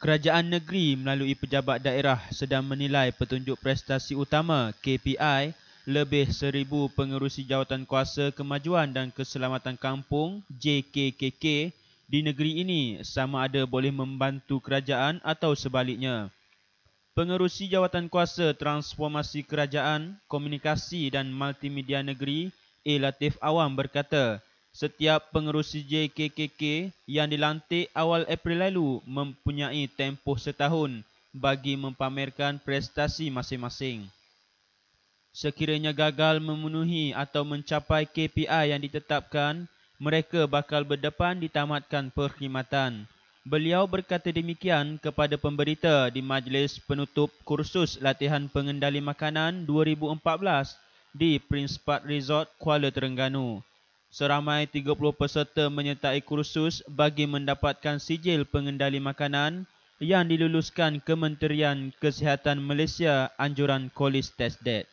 Kerajaan negeri melalui pejabat daerah sedang menilai petunjuk prestasi utama KPI lebih seribu pengerusi jawatan kuasa kemajuan dan keselamatan kampung JKKK di negeri ini sama ada boleh membantu kerajaan atau sebaliknya. Pengerusi jawatan kuasa transformasi kerajaan, komunikasi dan multimedia negeri, E Latif Awam berkata, Setiap pengerusi JKKK yang dilantik awal April lalu mempunyai tempoh setahun bagi mempamerkan prestasi masing-masing. Sekiranya gagal memenuhi atau mencapai KPI yang ditetapkan, mereka bakal berdepan ditamatkan perkhidmatan. Beliau berkata demikian kepada pemberita di majlis penutup kursus latihan pengendali makanan 2014 di Prince Park Resort Kuala Terengganu. Seramai 30 peserta menyertai kursus bagi mendapatkan sijil pengendali makanan yang diluluskan Kementerian Kesihatan Malaysia Anjuran Kolis Test Date.